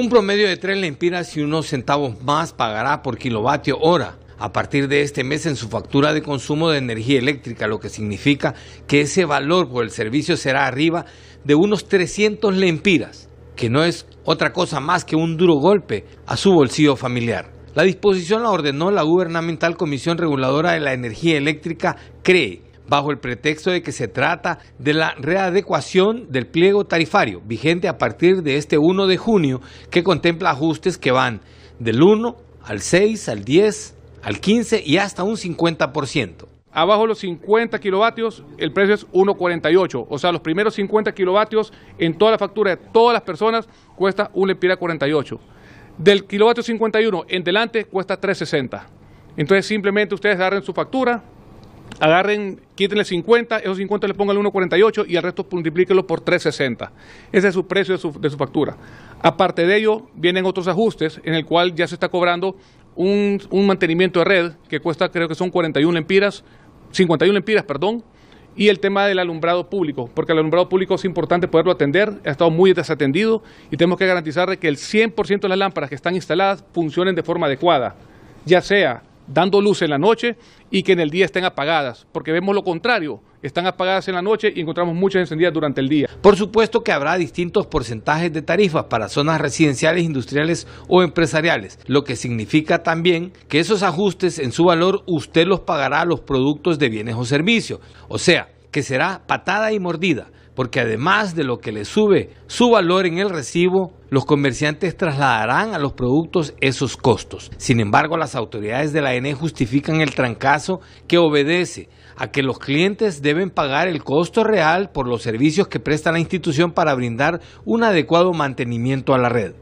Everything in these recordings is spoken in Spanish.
Un promedio de 3 lempiras y unos centavos más pagará por kilovatio hora a partir de este mes en su factura de consumo de energía eléctrica, lo que significa que ese valor por el servicio será arriba de unos 300 lempiras, que no es otra cosa más que un duro golpe a su bolsillo familiar. La disposición la ordenó la Gubernamental Comisión Reguladora de la Energía Eléctrica, CREE, bajo el pretexto de que se trata de la readecuación del pliego tarifario vigente a partir de este 1 de junio que contempla ajustes que van del 1 al 6, al 10, al 15 y hasta un 50%. Abajo los 50 kilovatios, el precio es 1,48. O sea, los primeros 50 kilovatios en toda la factura de todas las personas cuesta un lempira 48. Del kilovatio 51 en delante cuesta 3,60. Entonces simplemente ustedes agarren su factura, agarren, quítenle 50, esos 50 le pongan 1,48 y al resto multiplíquenlo por 3,60. Ese es su precio de su, factura. Aparte de ello, vienen otros ajustes en el cual ya se está cobrando un, mantenimiento de red que cuesta, creo que son 41 lempiras, 51 lempiras, perdón, y el tema del alumbrado público, porque el alumbrado público es importante poderlo atender, ha estado muy desatendido y tenemos que garantizar que el 100% de las lámparas que están instaladas funcionen de forma adecuada, ya sea dando luz en la noche y que en el día estén apagadas, porque vemos lo contrario, están apagadas en la noche y encontramos muchas encendidas durante el día. Por supuesto que habrá distintos porcentajes de tarifas para zonas residenciales, industriales o empresariales, lo que significa también que esos ajustes en su valor usted los pagará a los productos de bienes o servicios, o sea, que será patada y mordida, porque además de lo que le sube su valor en el recibo, los comerciantes trasladarán a los productos esos costos. Sin embargo, las autoridades de la ENE justifican el trancazo que obedece a que los clientes deben pagar el costo real por los servicios que presta la institución para brindar un adecuado mantenimiento a la red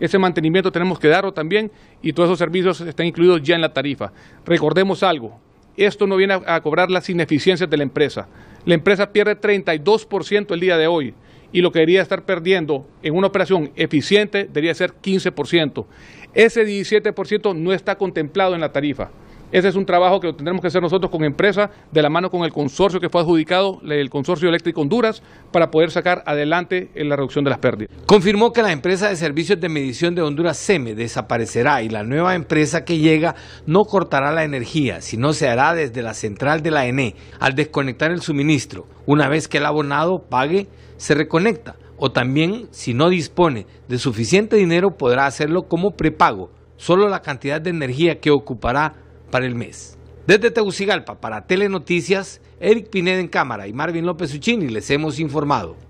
ese mantenimiento tenemos que darlo también y todos esos servicios están incluidos ya en la tarifa. Recordemos algo, esto no viene a, cobrar las ineficiencias de la empresa. La empresa pierde 32% el día de hoy y lo que debería estar perdiendo en una operación eficiente debería ser 15%. Ese 17% no está contemplado en la tarifa. Ese es un trabajo que lo tendremos que hacer nosotros con empresa de la mano con el consorcio que fue adjudicado, el Consorcio Eléctrico Honduras, para poder sacar adelante eh, la reducción de las pérdidas. Confirmó que la empresa de servicios de medición de Honduras SEME desaparecerá y la nueva empresa que llega no cortará la energía, sino se hará desde la central de la ENE al desconectar el suministro. Una vez que el abonado pague, se reconecta o también, si no dispone de suficiente dinero, podrá hacerlo como prepago. Solo la cantidad de energía que ocupará para el mes. Desde Tegucigalpa, para Telenoticias, Eric Pineda en cámara y Marvin López Uccini les hemos informado.